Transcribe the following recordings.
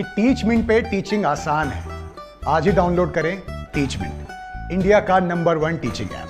कि teach mint पे teaching आसान है आज ही डाउनलोड करें टीच मिंट इंडिया का number one teaching app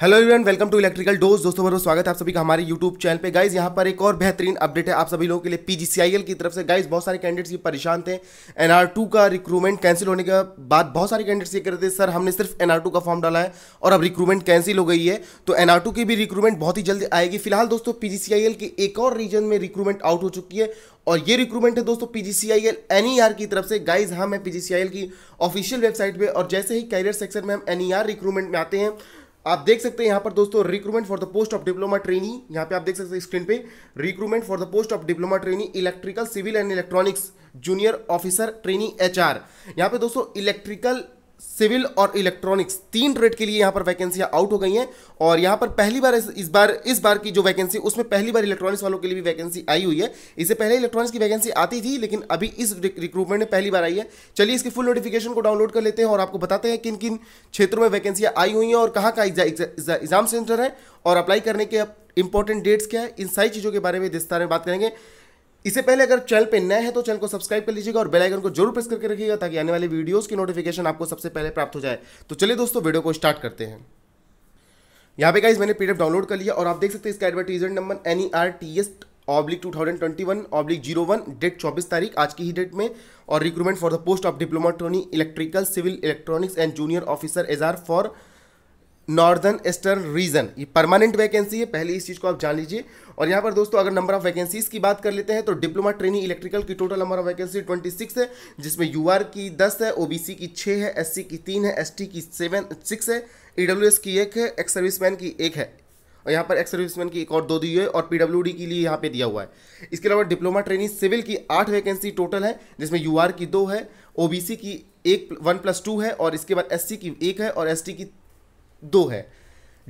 hello everyone welcome to electrical dose दोस्तों बहुत स्वागत है आप सभी का हमारे यूट्यूब चैनल पे गाइज यहाँ पर एक और बेहतरीन अपडेट है आप सभी लोगों के लिए पीजीसीआईएल की तरफ से गाइज बहुत सारे कैंडिडेट्स ये परेशान थे एनआर टू का रिक्रूटमेंट कैंसिल होने के बाद बहुत सारे कैंडिडेट्स ये कर रहे थे सर हमने सिर्फ एनआर का फॉर्म डाला है और अब रिक्रूटमेंट कैंसिल हो गई है तो एनआर की भी रिक्रूटमेंट बहुत ही जल्दी आएगी फिलहाल दोस्तों पीजीसीआईएल के एक और रीजन में रिक्रूटमेंट आउट हो चुकी है और ये रिक्रूटमेंट है दोस्तों पीजीसीआईएल एनईआर e की तरफ से गाइज हम है पीजीसीआईएल की ऑफिशियल वेबसाइट पे और जैसे ही कैरियर सेक्शन में हम एनईआर रिक्रूटमेंट e में आते हैं आप देख सकते हैं यहां पर दोस्तों recruitment for the post of diploma trainee यहाँ पे आप देख सकते हैं स्क्रीन पे recruitment for the post of diploma trainee electrical civil and electronics junior officer trainee HR यहां पे दोस्तों इलेक्ट्रिकल सिविल और इलेक्ट्रॉनिक्स तीन ट्रेड के लिए यहाँ पर वैकेंसियाँ आउट हो गई हैं और यहाँ पर पहली बार इस बार इस बार की जो वैकेंसी उसमें पहली बार इलेक्ट्रॉनिक्स वालों के लिए भी वैकेंसी आई हुई है इससे पहले इलेक्ट्रॉनिक्स की वैकेंसी आती थी लेकिन अभी इस रिक्रूटमेंट में पहली बार आई है चलिए इसकी फुल नोटिफिकेशन को डाउनलोड कर लेते हैं और आपको बताते हैं किन किन क्षेत्रों में वैकेंसियाँ आई हुई हैं और कहाँ का एग्जाम सेंटर है और अप्लाई करने के इंपॉर्टेंट डेट्स क्या है इन सारी चीज़ों के बारे में विस्तार में बात करेंगे इससे पहले अगर चैनल पे नए हैं तो चैनल को सब्सक्राइब कर लीजिएगा और बेल आइकन को जरूर प्रेस करके रखिएगा ताकि आने वाली वीडियोस की नोटिफिकेशन आपको सबसे पहले प्राप्त हो जाए तो चलिए दोस्तों वीडियो को स्टार्ट करते हैं यहाँ पे गाइज मैंने पी डाउनलोड कर लिया और आप देख सकते हैं इसका advertisement number N E R T S oblique two thousand twenty one oblique zero one date चौबीस तारीख आज की ही डेट में और recruitment for the post of diploma trainee electrical civil electronics and junior officer HR for northern eastern region ये permanent vacancy है पहले इस चीज़ को आप जान लीजिए और यहाँ पर दोस्तों अगर नंबर ऑफ वैकेंसीज की बात कर लेते हैं तो डिप्लोमा ट्रेनिंग इलेक्ट्रिकल की टोटल नंबर ऑफ वैकेंसी 26 है जिसमें यूआर की 10 है ओबीसी की 6 है एससी की 3 है एसटी की 7 सिक्स है ईडब्ल्यूएस e की एक है एक्स सर्विसमैन की एक है और यहाँ पर एक्स सर्विसमैन की एक और दो दी हुई है और डी के लिए यहाँ पे दिया हुआ है इसके अलावा डिप्लोमा ट्रेनिंग सिविल की आठ वैकेंसी टोटल है जिसमें आर की दो है ओबीसी की एक वन प्लस टू है और इसके बाद एससी की एक है और एसटी की दो है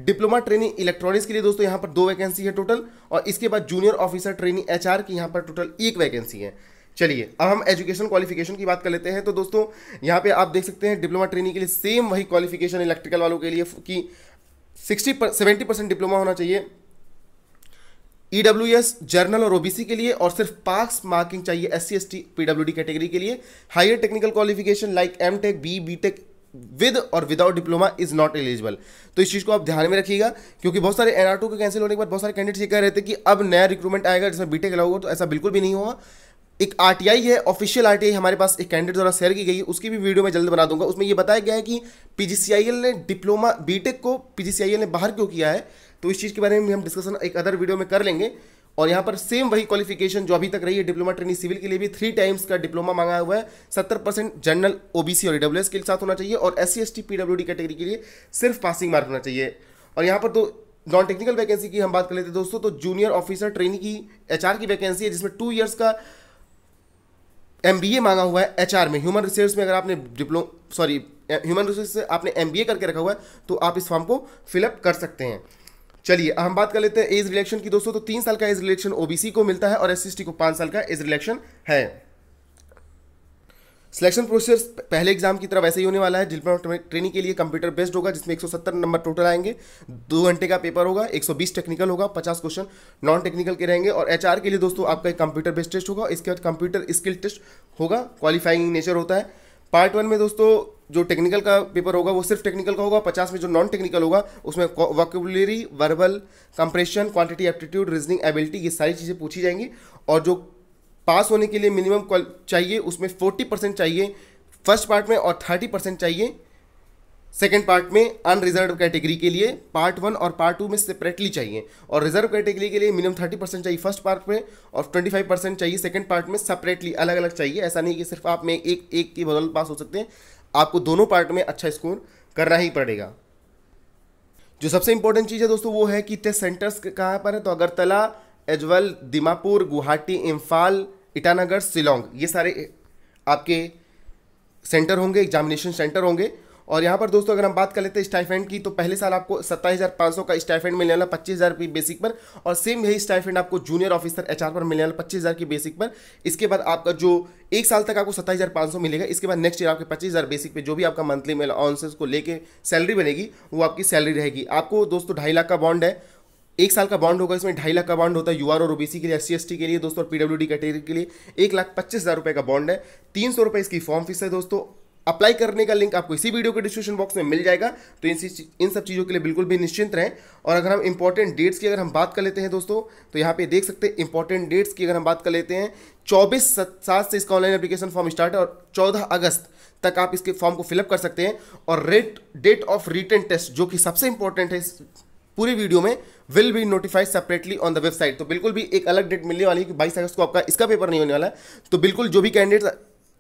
डिप्लोमा ट्रेनिंग इलेक्ट्रॉनिक्स के लिए दोस्तों यहां पर दो वैकेंसी है टोटल और इसके बाद जूनियर ऑफिसर ट्रेनिंग एच की यहां पर टोटल एक वैकेंसी है चलिए अब हम एजुकेशन क्वालिफिकेशन की बात कर लेते हैं तो दोस्तों यहां पे आप देख सकते हैं डिप्लोमा ट्रेनिंग के लिए सेम वही क्वालिफिकेशन इलेक्ट्रिकल वालों के लिए कि सिक्सटी पर सेवेंटी परसेंट डिप्लोमा होना चाहिए ई डब्ल्यू एस जर्नल और ओबीसी के लिए और सिर्फ पास मार्किंग चाहिए S C S T D category के लिए higher technical qualification like M tech B B tech with और without diploma is not eligible तो इस चीज़ को आप ध्यान में रखिएगा क्योंकि बहुत सारे एन के कैंसिल होने के बाद बहुत सारे कैंडिडेट ये कह रहे थे कि अब नया रिक्रूटमेंट आएगा जिसमें बीटेक होगा तो ऐसा बिल्कुल भी नहीं होगा एक आर है ऑफिशियल आर हमारे पास एक कैंडिडेट द्वारा शेयर की गई है उसकी भी वीडियो मैं जल्द बना दूंगा उसमें यह बताया गया है कि पी ने डिप्लोमा बीटेक को पी ने बाहर क्यों किया है तो इस चीज़ के बारे में हम डिस्कशन एक अदर वीडियो में कर लेंगे और यहाँ पर सेम वही क्वालिफिकेशन जो अभी तक रही है डिप्लोमा ट्रेनिंग सिविल के लिए भी थ्री टाइम्स का डिप्लोमा मांगा हुआ है सत्तर परसेंट जनरल ओबीसी और ईडब्ल्यू के साथ होना चाहिए और S C S T PW D category के लिए सिर्फ पासिंग मार्क होना चाहिए और यहाँ पर तो नॉन टेक्निकल वैकेंसी की हम बात कर लेते हैं दोस्तों तो जूनियर ऑफिसर ट्रेनिंग की एचआर की वैकेंसी है जिसमें टू ईयर्स का एमबीए मांगा हुआ है एचआर में ह्यूमन रिसोर्स में अगर आपने डिप्लो सॉरी ह्यूमन रिसोर्स से आपने एमबीए करके रखा हुआ है तो आप इस फॉर्म को फिलअप कर सकते हैं चलिए हम बात कर लेते हैं एज रिलेक्शन की दोस्तों तो तीन साल का एज रिलेक्शन ओबीसी को मिलता है और एस को पांच साल का एज रिलेक्शन है सिलेक्शन प्रोसेस पहले एग्जाम की तरफ ऐसे ही होने वाला है जिसमें ट्रेनिंग के लिए कंप्यूटर बेस्ड होगा जिसमें 170 नंबर टोटल आएंगे दो घंटे का पेपर होगा 120 टेक्निकल होगा 50 क्वेश्चन नॉन टेक्निकल के रहेंगे और एचआर के लिए दोस्तों आपका एक कंप्यूटर बेस्ड टेस्ट होगा इसके बाद कंप्यूटर स्किल टेस्ट होगा क्वालिफाइंग नेचर होता है पार्ट वन में दोस्तों जो टेक्निकल का पेपर होगा वो सिर्फ टेक्निकल का होगा पचास में जो नॉन टेक्निकल होगा उसमें vocabulary verbal comprehension quantity aptitude reasoning ability ये सारी चीज़ें पूछी जाएंगी और जो पास होने के लिए मिनिमम चाहिए उसमें फोर्टी परसेंट चाहिए फर्स्ट पार्ट में और थर्टी परसेंट चाहिए सेकेंड पार्ट में अनरिजर्व कैटेगरी के लिए पार्ट वन और पार्ट टू में सेपरेटली चाहिए और रिजर्व कैटेगरी के लिए मिनिमम थर्टी परसेंट चाहिए फर्स्ट पार्ट में और ट्वेंटी फाइव परसेंट चाहिए सेकेंड पार्ट में सेपरेटली अलग अलग चाहिए ऐसा नहीं कि सिर्फ आप में एक एक की बदौलत पास हो सकते हैं आपको दोनों पार्ट में अच्छा स्कोर करना ही पड़ेगा जो सबसे इंपॉर्टेंट चीज़ है दोस्तों वो है कि टेस्ट सेंटर्स कहाँ पर है तो अगरतला एजवल दिमापुर गुवाहाटी इम्फाल ईटानगर शिलोंग ये सारे आपके सेंटर होंगे एग्जामिनेशन सेंटर होंगे और यहाँ पर दोस्तों अगर हम बात कर लेते हैं स्टाइफेंड की तो पहले साल आपको सत्ताईस का स्टाइफेंड मिलने वाला पच्चीस की बेसिक पर और सेम यही स्टाइफेंड आपको जूनियर ऑफिसर एचआर पर मिलने वाला पच्चीस की बेसिक पर इसके बाद आपका जो एक साल तक आपको सत्ताईस मिलेगा इसके बाद नेक्स्ट ईयर आपके पच्चीस बेसिक पे जो भी आपका मंथली मेल ऑनसेस को लेकर सैलरी बनेगी वो आपकी सैलरी रहेगी आपको दोस्तों ढाई लाख का बॉन्ड है एक साल का बॉन्ड होगा इसमें ढाई लाख का बॉन्ड होता है यूआर और ओबीसी के लिए एस सी के लिए दोस्तों और पीडब्ल्यू कैटेगरी के लिए एक लाख पच्चीस हज़ार रुपये का बॉन्ड है तीन सौ रुपये इसकी फॉर्म फीस है दोस्तों अप्लाई करने का लिंक आपको इसी वीडियो के डिस्क्रिप्शन बॉक्स में मिल जाएगा तो इन इन सब चीज़ों के लिए बिल्कुल भी निश्चिंत रहें और अगर हम इंपॉर्टेंट डेट्स की अगर हम बात कर लेते हैं दोस्तों तो यहाँ पे देख सकते हैं इंपॉर्टेंट डेट्स की अगर हम बात कर लेते हैं चौबीस सात से इसका ऑनलाइन एप्लीकेशन फॉर्म स्टार्ट है और चौदह अगस्त तक आप इसके फॉर्म को फिलअप कर सकते हैं और rate date of written test जो कि सबसे इंपॉर्टेंट है पूरी वीडियो में will be notified separately on the website तो बिल्कुल भी एक अलग डेट मिलने वाली है कि बाईस अगस्त को आपका इसका पेपर नहीं होने वाला है तो बिल्कुल जो भी कैंडिडेट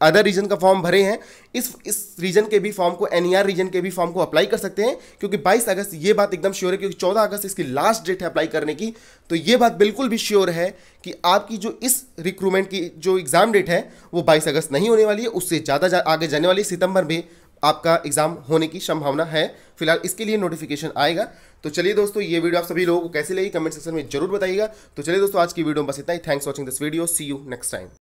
अदर रीजन का फॉर्म भरे हैं इस इस रीजन के भी फॉर्म को एन रीजन e के भी फॉर्म को अप्लाई कर सकते हैं क्योंकि 22 अगस्त ये बात एकदम श्योर है क्योंकि 14 अगस्त इसकी लास्ट डेट है अप्लाई करने की तो ये बात बिल्कुल भी श्योर है कि आपकी जो इस रिक्रूटमेंट की जो एग्ज़ाम डेट है वो 22 अगस्त नहीं होने वाली है उससे ज़्यादा जा, आगे जाने वाली सितंबर में आपका एग्ज़ाम होने की संभावना है फिलहाल इसके लिए नोटिफिकेशन आएगा तो चलिए दोस्तों ये वीडियो आप सभी लोगों को कैसे लगी कमेंट सेक्शन में जरूर बताइएगा तो चलिए दोस्तों आज की वीडियो में बस इतना ही thanks watching this video see you next time